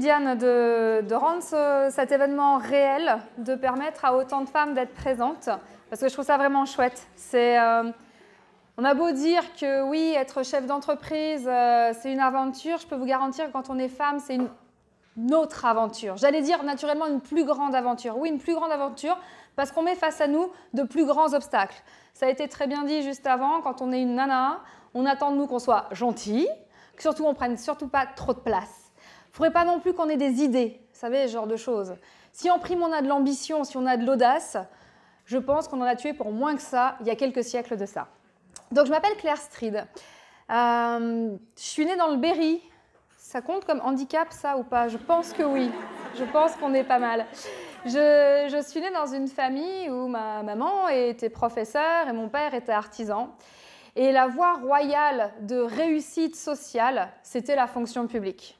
Diane, de, rendre cet événement réel, de permettre à autant de femmes d'être présentes, parce que je trouve ça vraiment chouette. C'est, euh, on a beau dire que oui, être chef d'entreprise, euh, c'est une aventure, je peux vous garantir que quand on est femme, c'est une, autre aventure. J'allais dire naturellement une plus grande aventure. Oui, une plus grande aventure, parce qu'on met face à nous de plus grands obstacles. Ça a été très bien dit juste avant, quand on est une nana, on attend de nous qu'on soit gentil, que surtout on prenne surtout pas trop de place. Faudrait pas non plus qu'on ait des idées, vous savez, ce genre de choses. Si en prime on a de l'ambition, si on a de l'audace, je pense qu'on en a tué pour moins que ça il y a quelques siècles de ça. Donc je m'appelle Claire Stride. Euh, je suis née dans le Berry. Ça compte comme handicap ça ou pas Je pense que oui. Je pense qu'on est pas mal. Je, je, suis née dans une famille où ma maman était professeure et mon père était artisan. Et la voie royale de réussite sociale, c'était la fonction publique.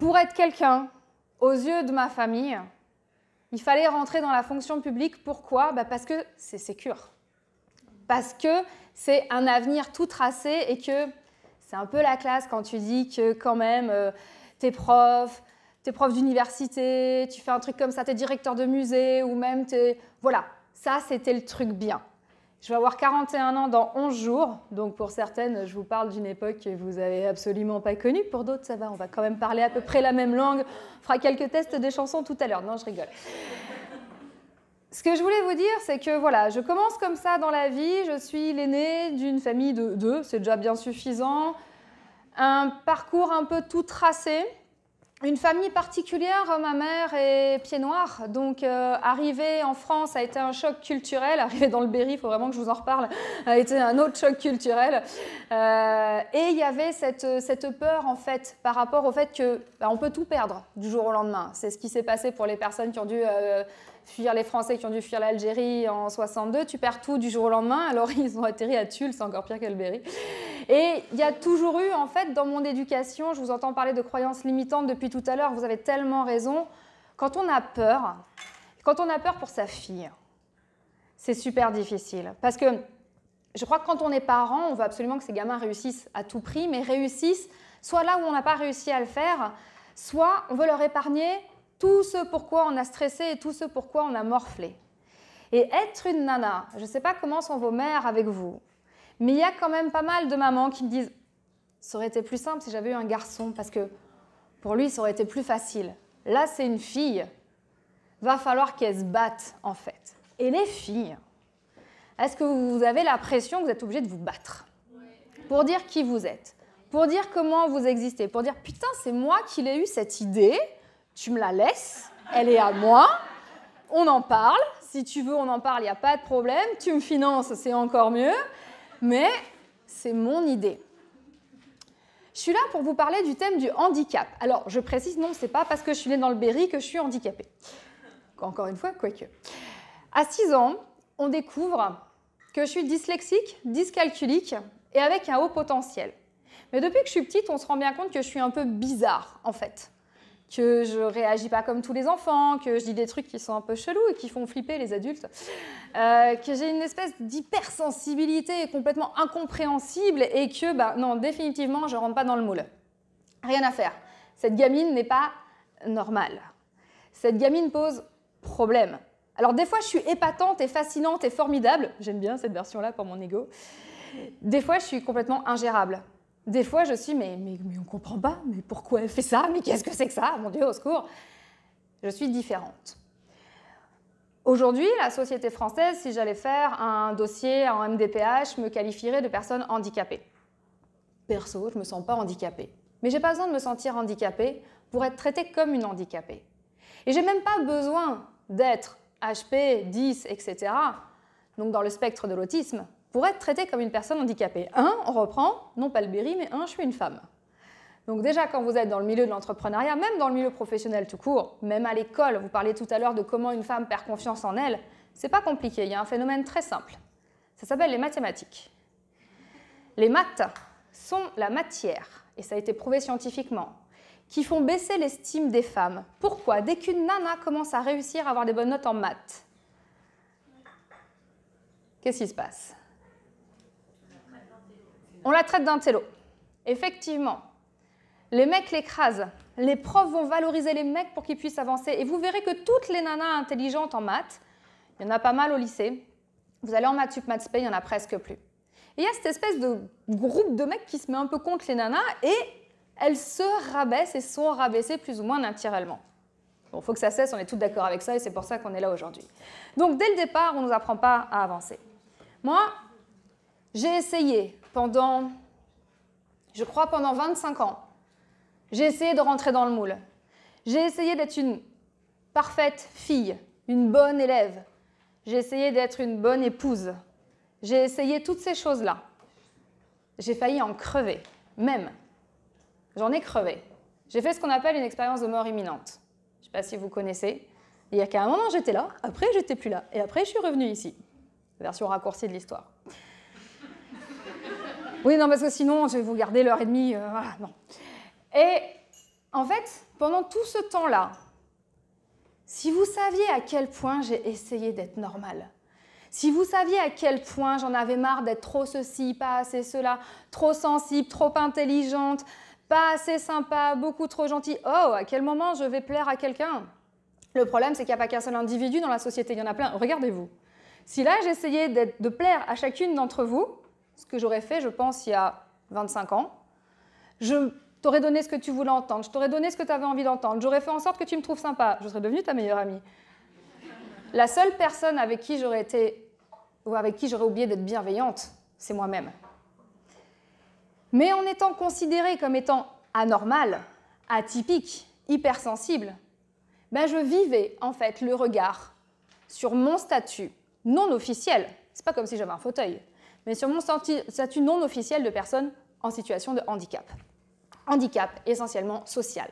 Pour être quelqu'un, aux yeux de ma famille, il fallait rentrer dans la fonction publique. Pourquoi bah, Parce que c'est sécure. Parce que c'est un avenir tout tracé et que c'est un peu la classe quand tu dis que quand même, euh, t'es prof, t'es prof d'université, tu fais un truc comme ça, t'es directeur de musée ou même t'es... Voilà, ça c'était le truc bien. Je vais avoir 41 ans dans 11 jours, donc pour certaines, je vous parle d'une époque que vous n'avez absolument pas connue, pour d'autres, ça va, on va quand même parler à peu près la même langue, on fera quelques tests des chansons tout à l'heure, non, je rigole. Ce que je voulais vous dire, c'est que voilà, je commence comme ça dans la vie, je suis l'aînée d'une famille de deux, c'est déjà bien suffisant, un parcours un peu tout tracé, une famille particulière, ma mère est pied noir, donc euh, arriver en France a été un choc culturel, arriver dans le Berry, il faut vraiment que je vous en reparle, a été un autre choc culturel. Euh, et il y avait cette, peur en fait par rapport au fait que bah, on peut tout perdre du jour au lendemain. C'est ce qui s'est passé pour les personnes qui ont dû euh, fuir les Français qui ont dû fuir l'Algérie en 62. Tu perds tout du jour au lendemain. Alors ils ont atterri à Tulle, c'est encore pire le Berry. Et il y a toujours eu, en fait, dans mon éducation, je vous entends parler de croyances limitantes depuis tout à l'heure, vous avez tellement raison. Quand on a peur, quand on a peur pour sa fille, c'est super difficile. Parce que je crois que quand on est parent, on veut absolument que ces gamins réussissent à tout prix, mais réussissent soit là où on n'a pas réussi à le faire, soit on veut leur épargner tout ce pourquoi on a stressé et tout ce pourquoi on a morflé. Et être une nana, je ne sais pas comment sont vos mères avec vous, mais il y a quand même pas mal de mamans qui me disent ça aurait été plus simple si j'avais eu un garçon parce que pour lui, ça aurait été plus facile. Là, c'est une fille. Va falloir qu'elle se batte, en fait. Et les filles, est-ce que vous avez la pression que vous êtes obligé de vous battre pour dire qui vous êtes, pour dire comment vous existez, pour dire putain, c'est moi qui l'ai eu cette idée, tu me la laisses, elle est à moi, on en parle, si tu veux, on en parle, il n'y a pas de problème, tu me finances, c'est encore mieux mais c'est mon idée. Je suis là pour vous parler du thème du handicap. Alors, je précise, non, c'est pas parce que je suis née dans le Berry que je suis handicapée. Encore une fois, quoique. À 6 ans, on découvre que je suis dyslexique, dyscalculique et avec un haut potentiel. Mais depuis que je suis petite, on se rend bien compte que je suis un peu bizarre, en fait que je réagis pas comme tous les enfants, que je dis des trucs qui sont un peu chelous et qui font flipper les adultes, euh, que j'ai une espèce d'hypersensibilité complètement incompréhensible et que, bah, non, définitivement, je rentre pas dans le moule. Rien à faire. Cette gamine n'est pas normale. Cette gamine pose problème. Alors des fois, je suis épatante et fascinante et formidable. J'aime bien cette version-là pour mon ego. Des fois, je suis complètement ingérable. Des fois, je suis, mais, on ne comprend pas, mais pourquoi elle fait ça Mais qu'est-ce que c'est que ça Mon Dieu, au secours Je suis différente. Aujourd'hui, la société française, si j'allais faire un dossier en MDPH, me qualifierait de personne handicapée. Perso, je ne me sens pas handicapée. Mais j'ai pas besoin de me sentir handicapée pour être traitée comme une handicapée. Et j'ai même pas besoin d'être HP, 10, etc. Donc dans le spectre de l'autisme, pour être traité comme une personne handicapée, un, on reprend, non pas le Berry, mais un, je suis une femme. Donc déjà, quand vous êtes dans le milieu de l'entrepreneuriat, même dans le milieu professionnel tout court, même à l'école, vous parliez tout à l'heure de comment une femme perd confiance en elle, c'est pas compliqué, il y a un phénomène très simple. Ça s'appelle les mathématiques. Les maths sont la matière, et ça a été prouvé scientifiquement, qui font baisser l'estime des femmes. Pourquoi Dès qu'une nana commence à réussir à avoir des bonnes notes en maths, qu'est-ce qui se passe on la traite d'un télo. Effectivement, les mecs l'écrasent. Les profs vont valoriser les mecs pour qu'ils puissent avancer. Et vous verrez que toutes les nanas intelligentes en maths, il y en a pas mal au lycée, vous allez en maths sup, maths il y en a presque plus. il y a cette espèce de groupe de mecs qui se met un peu contre les nanas et elles se rabaissent et sont rabaissées plus ou moins naturellement. Bon, faut que ça cesse, on est tous d'accord avec ça et c'est pour ça qu'on est là aujourd'hui. Donc dès le départ, on ne nous apprend pas à avancer. Moi, j'ai essayé pendant, je crois pendant 25 ans, j'ai essayé de rentrer dans le moule. J'ai essayé d'être une parfaite fille, une bonne élève. J'ai essayé d'être une bonne épouse. J'ai essayé toutes ces choses-là. J'ai failli en crever, même. J'en ai crevé. J'ai fait ce qu'on appelle une expérience de mort imminente. Je ne sais pas si vous connaissez. Il y a qu'à un moment, j'étais là, après, j'étais plus là, et après, je suis revenue ici. Version raccourcie de l'histoire. Oui, non, parce que sinon, je vais vous garder l'heure et demie. Euh, voilà, non. Et en fait, pendant tout ce temps-là, si vous saviez à quel point j'ai essayé d'être normale, si vous saviez à quel point j'en avais marre d'être trop ceci, pas assez cela, trop sensible, trop intelligente, pas assez sympa, beaucoup trop gentil, oh, à quel moment je vais plaire à quelqu'un Le problème, c'est qu'il n'y a pas qu'un seul individu dans la société, il y en a plein. Regardez-vous. Si là, j'essayais de plaire à chacune d'entre vous, ce que j'aurais fait, je pense, il y a 25 ans. Je t'aurais donné ce que tu voulais entendre, je t'aurais donné ce que tu avais envie d'entendre, j'aurais fait en sorte que tu me trouves sympa, je serais devenue ta meilleure amie. La seule personne avec qui j'aurais été ou avec qui j'aurais oublié d'être bienveillante, c'est moi-même. Mais en étant considérée comme étant anormale, atypique, hypersensible, ben je vivais en fait le regard sur mon statut non officiel. C'est pas comme si j'avais un fauteuil mais sur mon statut non officiel de personne en situation de handicap. Handicap essentiellement social.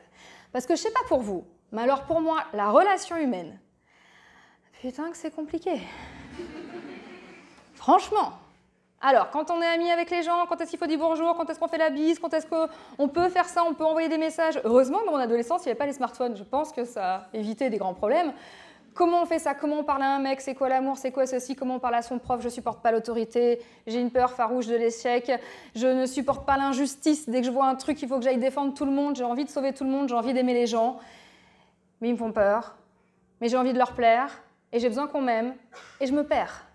Parce que je sais pas pour vous, mais alors pour moi, la relation humaine, putain que c'est compliqué. Franchement. Alors, quand on est ami avec les gens, quand est-ce qu'il faut dire bonjour, quand est-ce qu'on fait la bise, quand est-ce qu'on peut faire ça, on peut envoyer des messages. Heureusement, dans mon adolescence, il n'y avait pas les smartphones. Je pense que ça évitait des grands problèmes. Comment on fait ça Comment on parle à un mec C'est quoi l'amour C'est quoi ceci Comment on parle à son prof Je supporte pas l'autorité. J'ai une peur farouche de l'échec. Je ne supporte pas l'injustice. Dès que je vois un truc, il faut que j'aille défendre tout le monde. J'ai envie de sauver tout le monde. J'ai envie d'aimer les gens. Mais ils me font peur. Mais j'ai envie de leur plaire. Et j'ai besoin qu'on m'aime. Et je me perds.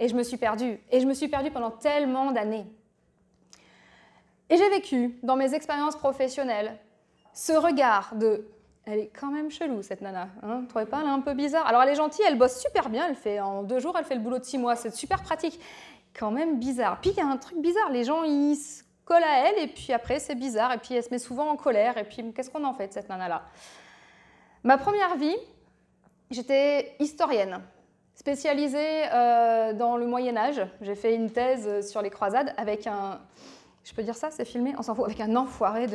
Et je me suis perdue. Et je me suis perdue pendant tellement d'années. Et j'ai vécu, dans mes expériences professionnelles, ce regard de elle est quand même chelou, cette nana. Hein Trouvez pas, elle est un peu bizarre. Alors, elle est gentille, elle bosse super bien. Elle fait, en deux jours, elle fait le boulot de six mois. C'est super pratique. Quand même bizarre. Puis, il y a un truc bizarre. Les gens, ils se collent à elle. Et puis, après, c'est bizarre. Et puis, elle se met souvent en colère. Et puis, qu'est-ce qu'on en fait, cette nana-là Ma première vie, j'étais historienne, spécialisée euh, dans le Moyen-Âge. J'ai fait une thèse euh, sur les croisades avec un je peux dire ça, c'est filmé On s'en fout, avec un enfoiré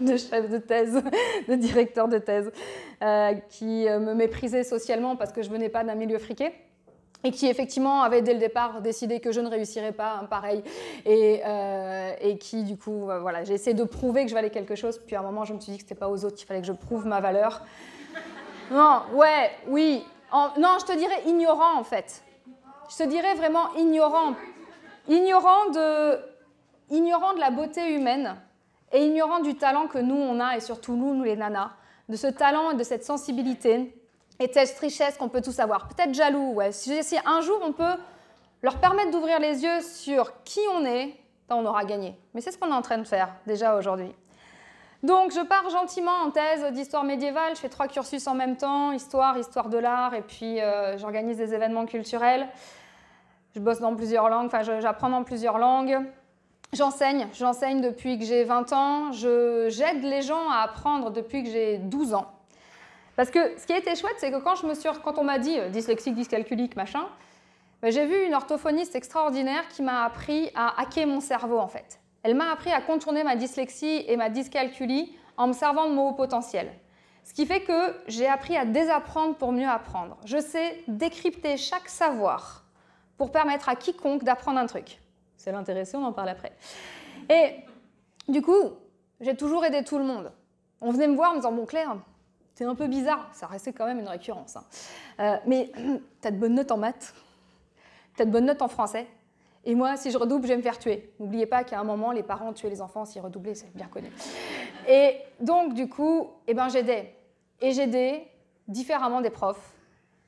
de, chef de thèse, de directeur de thèse, euh, qui euh, me méprisait socialement parce que je venais pas d'un milieu friqué et qui effectivement avait dès le départ décidé que je ne réussirais pas, pareil, euh, et, qui du coup, voilà, j'ai essayé de prouver que je valais quelque chose, puis à un moment je me suis dit que c'était pas aux autres qu'il fallait que je prouve ma valeur. Non, ouais, oui, non, je te dirais ignorant en fait. Je te dirais vraiment ignorant. Ignorant de ignorant de la beauté humaine et ignorant du talent que nous, on a, et surtout nous, nous les nanas, de ce talent et de cette sensibilité et de cette richesse qu'on peut tous avoir. Peut-être jaloux, ouais. Si, un jour on peut leur permettre d'ouvrir les yeux sur qui on est, ben, on aura gagné. Mais c'est ce qu'on est en train de faire déjà aujourd'hui. Donc je pars gentiment en thèse d'histoire médiévale, je fais trois cursus en même temps, histoire, histoire de l'art, et puis euh, j'organise des événements culturels. Je bosse dans plusieurs langues, enfin j'apprends dans plusieurs langues. J'enseigne, j'enseigne depuis que j'ai 20 ans, j'aide les gens à apprendre depuis que j'ai 12 ans. Parce que ce qui a été chouette, c'est que quand, je me suis, quand on m'a dit euh, dyslexique, dyscalculique, machin, ben, j'ai vu une orthophoniste extraordinaire qui m'a appris à hacker mon cerveau en fait. Elle m'a appris à contourner ma dyslexie et ma dyscalculie en me servant de mon haut potentiel. Ce qui fait que j'ai appris à désapprendre pour mieux apprendre. Je sais décrypter chaque savoir pour permettre à quiconque d'apprendre un truc. C'est l'intéressé, on en parle après. Et du coup, j'ai toujours aidé tout le monde. On venait me voir en me disant Bon, Claire, t'es un peu bizarre. Ça restait quand même une récurrence. Hein. Euh, mais t'as de bonnes notes en maths, t'as de bonnes notes en français. Et moi, si je redouble, je vais me faire tuer. N'oubliez pas qu'à un moment, les parents tuaient les enfants s'ils redoublaient, c'est bien connu. Et donc, du coup, eh ben, j'aidais. Et j'aidais différemment des profs.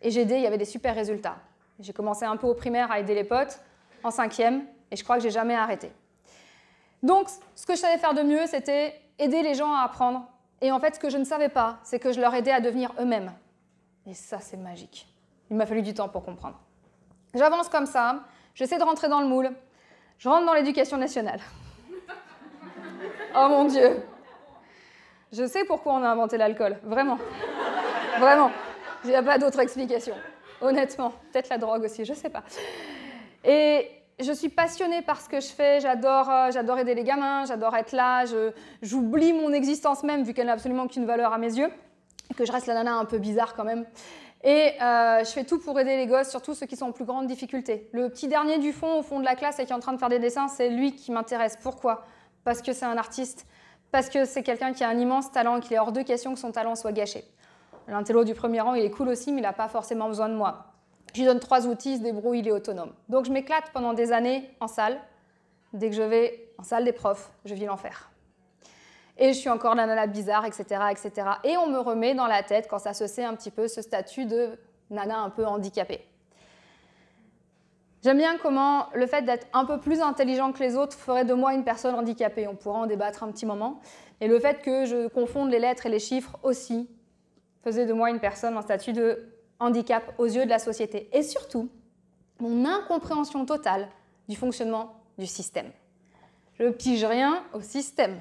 Et j'aidais, il y avait des super résultats. J'ai commencé un peu au primaire à aider les potes. En cinquième, et je crois que j'ai jamais arrêté. Donc, ce que je savais faire de mieux, c'était aider les gens à apprendre. Et en fait, ce que je ne savais pas, c'est que je leur aidais à devenir eux-mêmes. Et ça, c'est magique. Il m'a fallu du temps pour comprendre. J'avance comme ça, j'essaie de rentrer dans le moule. Je rentre dans l'éducation nationale. oh mon Dieu Je sais pourquoi on a inventé l'alcool, vraiment. vraiment. Il n'y a pas d'autre explication. Honnêtement, peut-être la drogue aussi, je ne sais pas. Et je suis passionnée par ce que je fais, j'adore, euh, j'adore aider les gamins, j'adore être là, j'oublie mon existence même vu qu'elle n'a absolument qu'une valeur à mes yeux, et que je reste la nana un peu bizarre quand même. Et euh, je fais tout pour aider les gosses, surtout ceux qui sont en plus grande difficulté. Le petit dernier du fond, au fond de la classe et qui est en train de faire des dessins, c'est lui qui m'intéresse. Pourquoi Parce que c'est un artiste, parce que c'est quelqu'un qui a un immense talent, qu'il est hors de question que son talent soit gâché. L'intello du premier rang, il est cool aussi, mais il n'a pas forcément besoin de moi donne trois outils, se débrouille, il est autonome. Donc je m'éclate pendant des années en salle. Dès que je vais en salle des profs, je vis l'enfer. Et je suis encore la nana bizarre, etc., etc. Et on me remet dans la tête, quand ça se sait un petit peu, ce statut de nana un peu handicapée. J'aime bien comment le fait d'être un peu plus intelligent que les autres ferait de moi une personne handicapée. On pourra en débattre un petit moment. Et le fait que je confonde les lettres et les chiffres aussi faisait de moi une personne en statut de handicap aux yeux de la société et surtout mon incompréhension totale du fonctionnement du système. Je pige rien au système,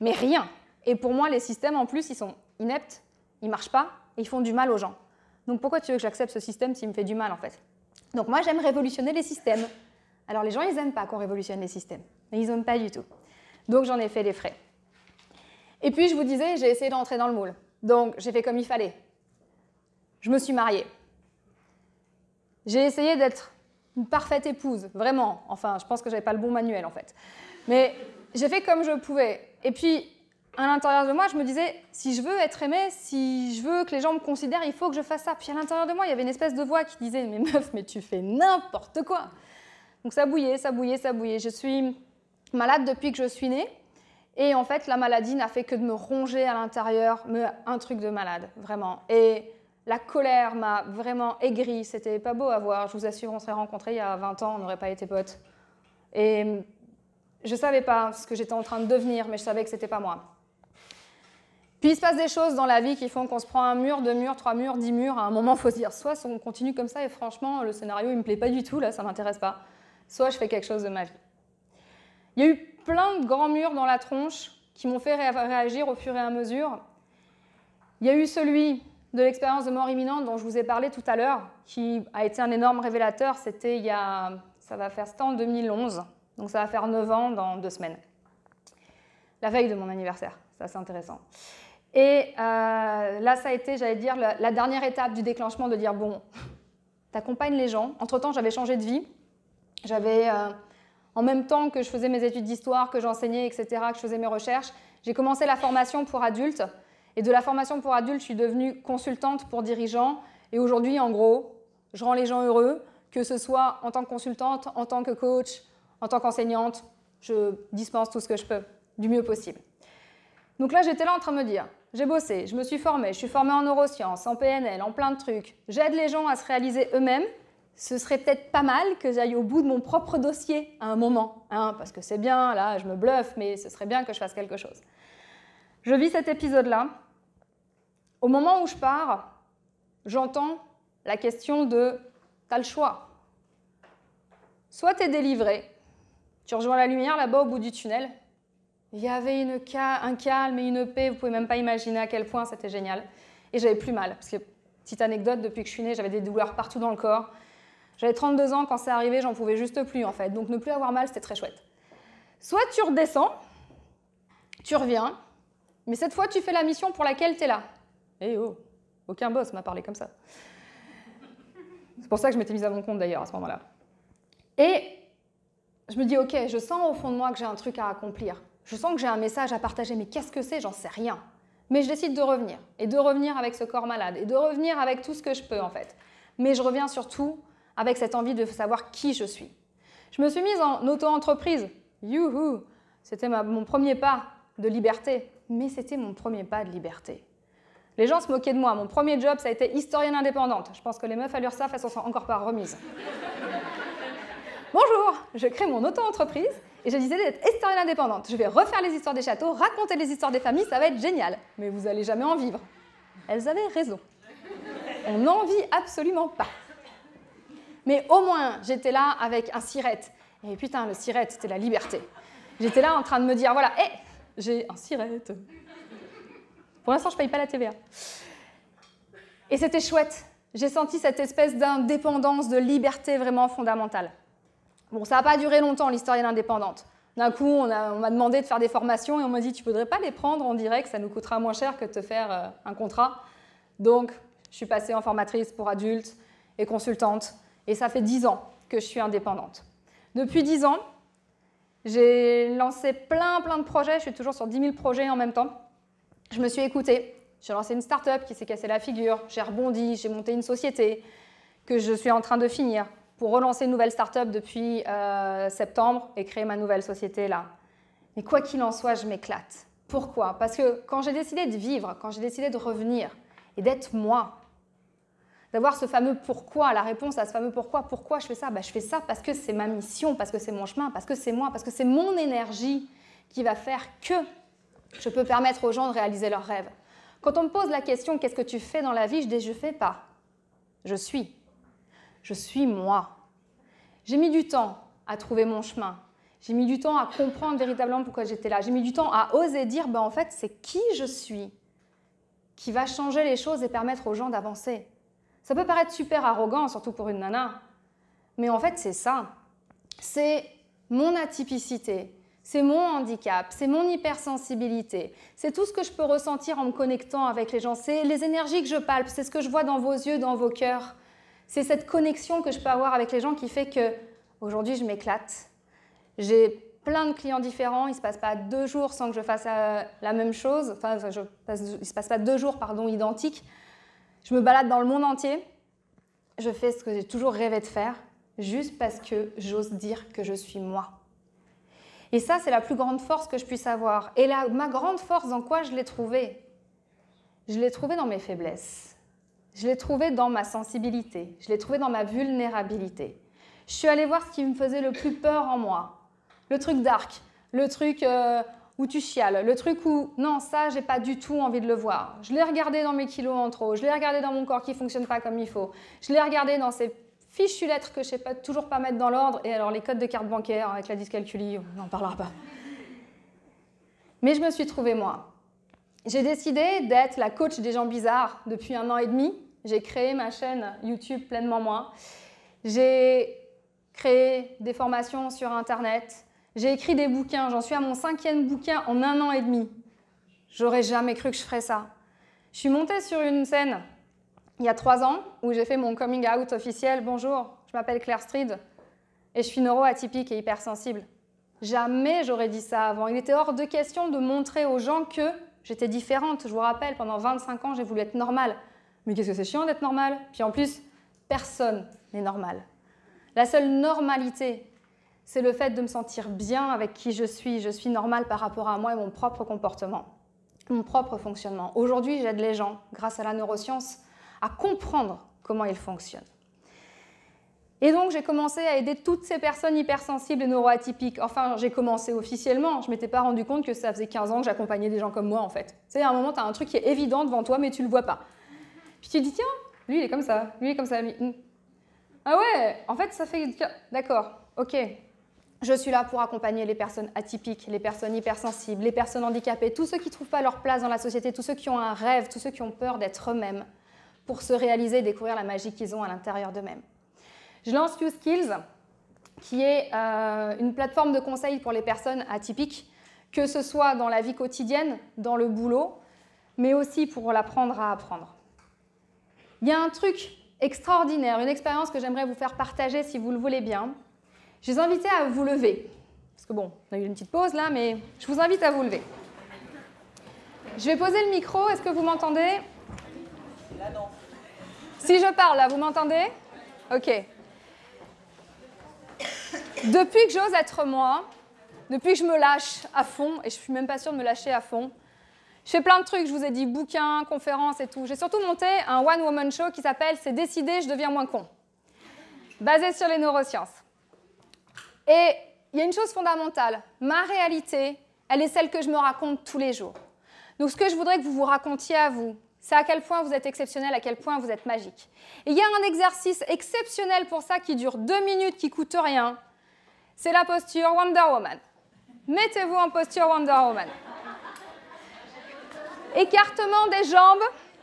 mais rien. Et pour moi, les systèmes, en plus, ils sont ineptes, ils marchent pas, et ils font du mal aux gens. Donc pourquoi tu veux que j'accepte ce système s'il me fait du mal, en fait Donc moi, j'aime révolutionner les systèmes. Alors les gens, ils n'aiment pas qu'on révolutionne les systèmes, mais ils n'aiment pas du tout. Donc j'en ai fait les frais. Et puis, je vous disais, j'ai essayé d'entrer dans le moule. Donc j'ai fait comme il fallait je me suis mariée. J'ai essayé d'être une parfaite épouse, vraiment. Enfin, je pense que j'avais pas le bon manuel en fait. Mais j'ai fait comme je pouvais. Et puis, à l'intérieur de moi, je me disais, si je veux être aimée, si je veux que les gens me considèrent, il faut que je fasse ça. Puis à l'intérieur de moi, il y avait une espèce de voix qui disait, mais meuf, mais tu fais n'importe quoi. Donc ça bouillait, ça bouillait, ça bouillait. Je suis malade depuis que je suis née. Et en fait, la maladie n'a fait que de me ronger à l'intérieur, un truc de malade, vraiment. Et la colère m'a vraiment aigri, c'était pas beau à voir. Je vous assure, on s'est rencontrés il y a 20 ans, on n'aurait pas été potes. Et mm, je savais pas ce que j'étais en train de devenir, mais je savais que c'était pas moi. Puis il se passe des choses dans la vie qui font qu'on se prend un mur, deux murs, trois murs, dix murs. À un moment, il faut se dire soit on continue comme ça et franchement, le scénario, il me plaît pas du tout, là, ça m'intéresse pas. Soit je fais quelque chose de ma vie. Il y a eu plein de grands murs dans la tronche qui m'ont fait réagir au fur et à mesure. Il y a eu celui de l'expérience de mort imminente dont je vous ai parlé tout à l'heure, qui a été un énorme révélateur, c'était il y a, ça va faire, c'était en 2011, donc ça va faire 9 ans dans deux semaines. La veille de mon anniversaire, ça c'est intéressant. Et euh, là, ça a été, j'allais dire, la, dernière étape du déclenchement de dire, bon, t'accompagnes les gens. Entre-temps, j'avais changé de vie. J'avais, euh, en même temps que je faisais mes études d'histoire, que j'enseignais, etc., que je faisais mes recherches, j'ai commencé la formation pour adultes et de la formation pour adultes, je suis devenue consultante pour dirigeants. Et aujourd'hui, en gros, je rends les gens heureux, que ce soit en tant que consultante, en tant que coach, en tant qu'enseignante. Je dispense tout ce que je peux, du mieux possible. Donc là, j'étais là en train de me dire, j'ai bossé, je me suis formée, je suis formée en neurosciences, en PNL, en plein de trucs. J'aide les gens à se réaliser eux-mêmes. Ce serait peut-être pas mal que j'aille au bout de mon propre dossier à un moment, hein, parce que c'est bien, là, je me bluffe, mais ce serait bien que je fasse quelque chose. Je vis cet épisode-là. Au moment où je pars, j'entends la question de T'as le choix. Soit tu es délivré, tu rejoins la lumière là-bas au bout du tunnel. Il y avait une un calme et une paix, vous pouvez même pas imaginer à quel point c'était génial. Et j'avais plus mal, parce que, petite anecdote, depuis que je suis née, j'avais des douleurs partout dans le corps. J'avais 32 ans quand c'est arrivé, j'en pouvais juste plus en fait. Donc ne plus avoir mal, c'était très chouette. Soit tu redescends, tu reviens, mais cette fois, tu fais la mission pour laquelle tu es là. Eh oh, aucun boss m'a parlé comme ça. C'est pour ça que je m'étais mise à mon compte d'ailleurs à ce moment-là. Et je me dis, ok, je sens au fond de moi que j'ai un truc à accomplir. Je sens que j'ai un message à partager, mais qu'est-ce que c'est J'en sais rien. Mais je décide de revenir, et de revenir avec ce corps malade, et de revenir avec tout ce que je peux en fait. Mais je reviens surtout avec cette envie de savoir qui je suis. Je me suis mise en auto-entreprise. Youhou C'était mon premier pas de liberté mais c'était mon premier pas de liberté. Les gens se moquaient de moi. Mon premier job, ça a été historienne indépendante. Je pense que les meufs à l'URSAF, elles s'en sont encore pas remises. Bonjour, je crée mon auto-entreprise et je disais d'être historienne indépendante. Je vais refaire les histoires des châteaux, raconter les histoires des familles, ça va être génial. Mais vous allez jamais en vivre. Elles avaient raison. On n'en vit absolument pas. Mais au moins, j'étais là avec un sirette. Et putain, le sirette, c'était la liberté. J'étais là en train de me dire, voilà, hé, j'ai un sirette. Pour l'instant, je ne paye pas la TVA. Et c'était chouette. J'ai senti cette espèce d'indépendance, de liberté vraiment fondamentale. Bon, ça n'a pas duré longtemps, l'historienne indépendante. D'un coup, on m'a demandé de faire des formations et on m'a dit Tu ne voudrais pas les prendre en direct, ça nous coûtera moins cher que de te faire euh, un contrat. Donc, je suis passée en formatrice pour adultes et consultante. Et ça fait dix ans que je suis indépendante. Depuis dix ans, j'ai lancé plein, plein de projets. Je suis toujours sur 10 000 projets en même temps. Je me suis écoutée. J'ai lancé une start-up qui s'est cassée la figure. J'ai rebondi. J'ai monté une société que je suis en train de finir pour relancer une nouvelle start-up depuis euh, septembre et créer ma nouvelle société là. Mais quoi qu'il en soit, je m'éclate. Pourquoi Parce que quand j'ai décidé de vivre, quand j'ai décidé de revenir et d'être moi, d'avoir ce fameux pourquoi, la réponse à ce fameux pourquoi. Pourquoi je fais ça bah, Je fais ça parce que c'est ma mission, parce que c'est mon chemin, parce que c'est moi, parce que c'est mon énergie qui va faire que je peux permettre aux gens de réaliser leurs rêves. Quand on me pose la question qu'est-ce que tu fais dans la vie, je dis je fais pas. Je suis. Je suis moi. J'ai mis du temps à trouver mon chemin. J'ai mis du temps à comprendre véritablement pourquoi j'étais là. J'ai mis du temps à oser dire bah en fait, c'est qui je suis qui va changer les choses et permettre aux gens d'avancer. Ça peut paraître super arrogant, surtout pour une nana, mais en fait c'est ça. C'est mon atypicité, c'est mon handicap, c'est mon hypersensibilité, c'est tout ce que je peux ressentir en me connectant avec les gens, c'est les énergies que je palpe, c'est ce que je vois dans vos yeux, dans vos cœurs, c'est cette connexion que je peux avoir avec les gens qui fait que aujourd'hui je m'éclate. J'ai plein de clients différents, il ne se passe pas deux jours sans que je fasse euh, la même chose, enfin il ne se passe pas deux jours pardon, identiques, je me balade dans le monde entier. Je fais ce que j'ai toujours rêvé de faire, juste parce que j'ose dire que je suis moi. Et ça, c'est la plus grande force que je puisse avoir. Et ma grande force, dans quoi je l'ai trouvée Je l'ai trouvée dans mes faiblesses. Je l'ai trouvée dans ma sensibilité. Je l'ai trouvée dans ma vulnérabilité. Je suis allée voir ce qui me faisait le plus peur en moi. Le truc dark, le truc euh, où tu chiales, le truc où non, ça, j'ai pas du tout envie de le voir. Je l'ai regardé dans mes kilos en trop, je l'ai regardé dans mon corps qui fonctionne pas comme il faut, je l'ai regardé dans ces fichues lettres que je sais pas, toujours pas mettre dans l'ordre, et alors les codes de carte bancaire avec la dyscalculie, on n'en parlera pas. Mais je me suis trouvée moi. J'ai décidé d'être la coach des gens bizarres depuis un an et demi. J'ai créé ma chaîne YouTube pleinement moi. J'ai créé des formations sur Internet. J'ai écrit des bouquins, j'en suis à mon cinquième bouquin en un an et demi. J'aurais jamais cru que je ferais ça. Je suis montée sur une scène il y a trois ans où j'ai fait mon coming out officiel. Bonjour, je m'appelle Claire Stride et je suis neuroatypique et hypersensible. Jamais j'aurais dit ça avant. Il était hors de question de montrer aux gens que j'étais différente. Je vous rappelle, pendant 25 ans, j'ai voulu être normale. Mais qu'est-ce que c'est chiant d'être normale Puis en plus, personne n'est normal. La seule normalité c'est le fait de me sentir bien avec qui je suis. Je suis normale par rapport à moi et mon propre comportement, mon propre fonctionnement. Aujourd'hui, j'aide les gens, grâce à la neuroscience, à comprendre comment ils fonctionnent. Et donc, j'ai commencé à aider toutes ces personnes hypersensibles et neuroatypiques. Enfin, j'ai commencé officiellement. Je ne m'étais pas rendu compte que ça faisait 15 ans que j'accompagnais des gens comme moi, en fait. Tu sais, à un moment, tu as un truc qui est évident devant toi, mais tu ne le vois pas. Puis tu dis, tiens, lui, il est comme ça. Lui, il est comme ça. Hum. Ah ouais, en fait, ça fait. D'accord, ok. Je suis là pour accompagner les personnes atypiques, les personnes hypersensibles, les personnes handicapées, tous ceux qui ne trouvent pas leur place dans la société, tous ceux qui ont un rêve, tous ceux qui ont peur d'être eux-mêmes pour se réaliser et découvrir la magie qu'ils ont à l'intérieur d'eux-mêmes. Je lance Few Skills, qui est euh, une plateforme de conseil pour les personnes atypiques, que ce soit dans la vie quotidienne, dans le boulot, mais aussi pour l'apprendre à apprendre. Il y a un truc extraordinaire, une expérience que j'aimerais vous faire partager si vous le voulez bien je vous invite à vous lever. Parce que bon, on a eu une petite pause là, mais je vous invite à vous lever. Je vais poser le micro, est-ce que vous m'entendez Là, non. Si je parle là, vous m'entendez Ok. Depuis que j'ose être moi, depuis que je me lâche à fond, et je suis même pas sûre de me lâcher à fond, je fais plein de trucs, je vous ai dit bouquins, conférences et tout. J'ai surtout monté un one-woman show qui s'appelle C'est décidé, je deviens moins con, basé sur les neurosciences. Et il y a une chose fondamentale, ma réalité, elle est celle que je me raconte tous les jours. Donc ce que je voudrais que vous vous racontiez à vous, c'est à quel point vous êtes exceptionnel, à quel point vous êtes magique. Et il y a un exercice exceptionnel pour ça qui dure deux minutes, qui coûte rien. C'est la posture Wonder Woman. Mettez-vous en posture Wonder Woman. Écartement des jambes,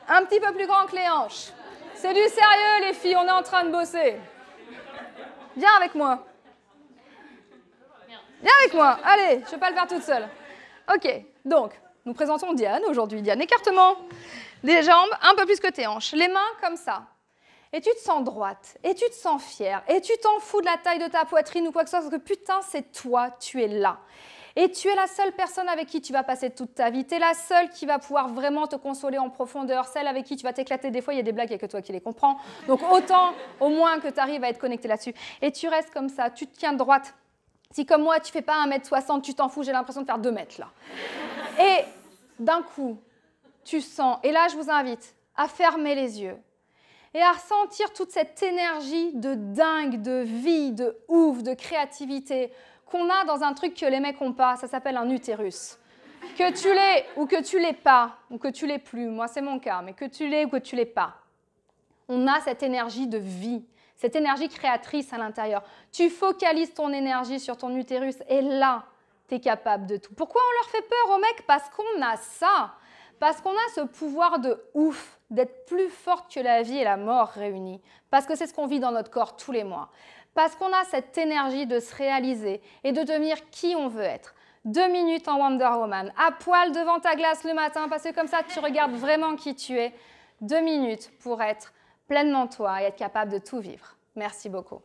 un petit peu plus grand que les hanches. C'est du sérieux les filles, on est en train de bosser. Viens avec moi. Viens avec moi, allez, je ne vais pas le faire toute seule. Ok, donc, nous présentons Diane aujourd'hui. Diane, écartement des jambes un peu plus que tes hanches, les mains comme ça. Et tu te sens droite, et tu te sens fière, et tu t'en fous de la taille de ta poitrine ou quoi que ce soit, parce que putain, c'est toi, tu es là. Et tu es la seule personne avec qui tu vas passer toute ta vie. Tu es la seule qui va pouvoir vraiment te consoler en profondeur, celle avec qui tu vas t'éclater. Des fois, il y a des blagues, il n'y a que toi qui les comprends. Donc autant, au moins, que tu arrives à être connecté là-dessus. Et tu restes comme ça, tu te tiens droite. Si comme moi, tu fais pas 1m60, tu t'en fous, j'ai l'impression de faire 2 mètres là. Et d'un coup, tu sens, et là je vous invite à fermer les yeux et à ressentir toute cette énergie de dingue, de vie, de ouf, de créativité qu'on a dans un truc que les mecs ont pas, ça s'appelle un utérus. Que tu l'aies ou que tu l'aies pas, ou que tu l'aies plus, moi c'est mon cas, mais que tu l'aies ou que tu l'aies pas. On a cette énergie de vie cette énergie créatrice à l'intérieur. Tu focalises ton énergie sur ton utérus et là, tu es capable de tout. Pourquoi on leur fait peur aux mecs Parce qu'on a ça. Parce qu'on a ce pouvoir de ouf d'être plus forte que la vie et la mort réunies. Parce que c'est ce qu'on vit dans notre corps tous les mois. Parce qu'on a cette énergie de se réaliser et de devenir qui on veut être deux minutes en Wonder Woman, à poil devant ta glace le matin, parce que comme ça, tu regardes vraiment qui tu es. Deux minutes pour être pleinement toi et être capable de tout vivre. Merci beaucoup.